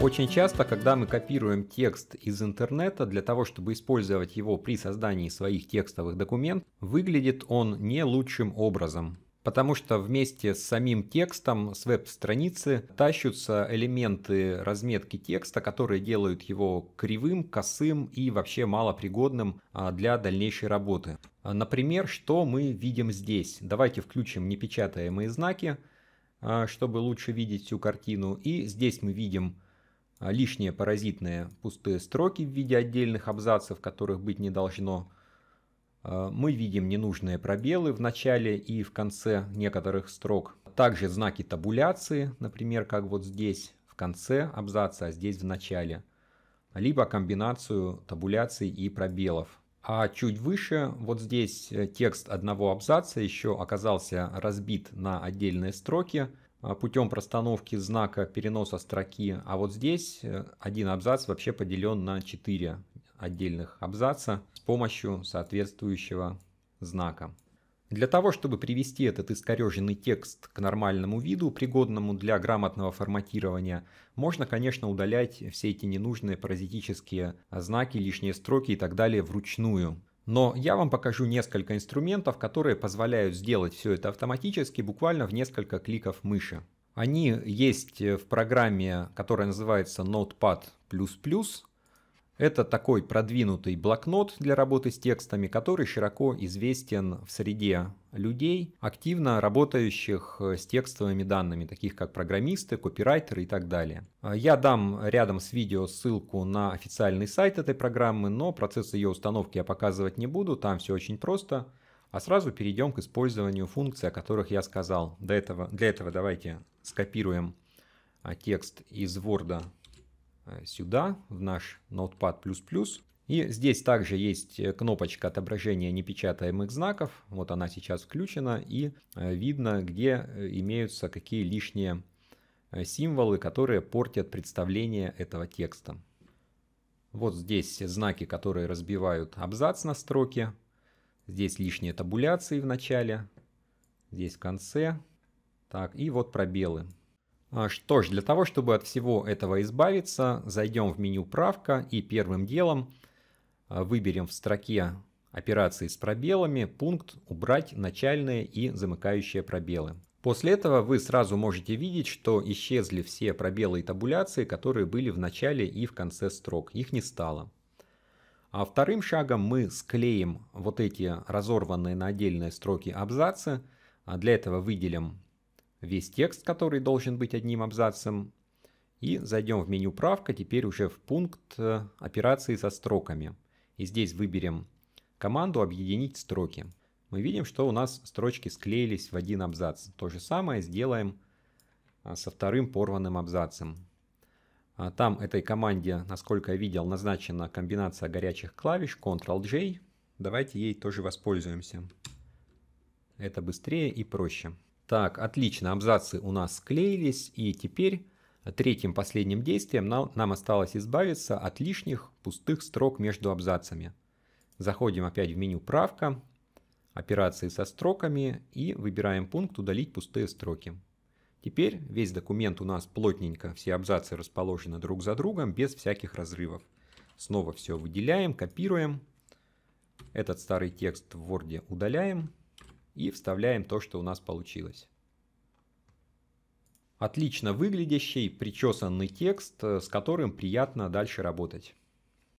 Очень часто, когда мы копируем текст из интернета для того, чтобы использовать его при создании своих текстовых документов, выглядит он не лучшим образом. Потому что вместе с самим текстом с веб-страницы тащатся элементы разметки текста, которые делают его кривым, косым и вообще малопригодным а, для дальнейшей работы. А, например, что мы видим здесь? Давайте включим непечатаемые знаки, а, чтобы лучше видеть всю картину. И здесь мы видим а, лишние паразитные пустые строки в виде отдельных абзацев, которых быть не должно. А, мы видим ненужные пробелы в начале и в конце некоторых строк. Также знаки табуляции, например, как вот здесь в конце абзаца, а здесь в начале. Либо комбинацию табуляций и пробелов. А чуть выше, вот здесь э, текст одного абзаца еще оказался разбит на отдельные строки – а, путем простановки знака переноса строки. А вот здесь э, один абзац вообще поделен на 4 отдельных абзаца с помощью соответствующего знака. Для того, чтобы привести этот искореженный текст к нормальному виду, пригодному для грамотного форматирования, можно, конечно, удалять все эти ненужные паразитические знаки, лишние строки и так далее вручную. Но я вам покажу несколько инструментов, которые позволяют сделать все это автоматически буквально в несколько кликов мыши. Они есть э, в программе, которая называется Notepad++. Это такой продвинутый блокнот для работы с текстами, который широко известен в среде людей, активно работающих э, с текстовыми данными, таких как программисты, копирайтеры и так далее. Э, я дам рядом с видео ссылку на официальный сайт этой программы, но процесс ее установки я показывать не буду, там все очень просто. А сразу перейдем к использованию функций, о которых я сказал. До этого, для этого давайте скопируем а, текст из Word Э, сюда, в наш Notepad++. И здесь также есть э, кнопочка отображения непечатаемых знаков. Вот она сейчас включена и э, видно, где имеются какие лишние символы, которые портят представление этого текста. Вот здесь знаки, которые разбивают абзац на строке. Здесь лишние табуляции в начале, здесь в конце. Так, и вот пробелы. А что ж, для того, чтобы от всего этого избавиться, зайдем в меню «Правка» и первым делом а, выберем в строке «Операции с пробелами» пункт «Убрать начальные и замыкающие пробелы». После этого вы сразу можете видеть, что исчезли все пробелы и табуляции, которые были в начале и в конце строк. Их не стало. А вторым шагом мы склеим вот эти разорванные на отдельные строки абзацы. А для этого выделим весь текст, который должен быть одним абзацем. И зайдем в меню «Правка», теперь уже в пункт э, «Операции со строками». И здесь выберем команду «Объединить строки». Мы видим, что у нас строчки склеились в один абзац. То же самое сделаем э, со вторым порванным абзацем. А там этой команде, насколько я видел, назначена комбинация горячих клавиш Ctrl-J. Давайте ей тоже воспользуемся. Это быстрее и проще. Так, отлично, абзацы у нас склеились, и теперь третьим последним действием нам, нам осталось избавиться от лишних пустых строк между абзацами. Заходим опять в меню «Правка», «Операции со строками» и выбираем пункт «Удалить пустые строки». Теперь весь документ у нас плотненько, все абзацы расположены друг за другом, без всяких разрывов. Снова все выделяем, копируем. Этот старый текст в Word удаляем и вставляем то, что у нас получилось. Отлично выглядящий, причесанный текст, э, с которым приятно дальше работать.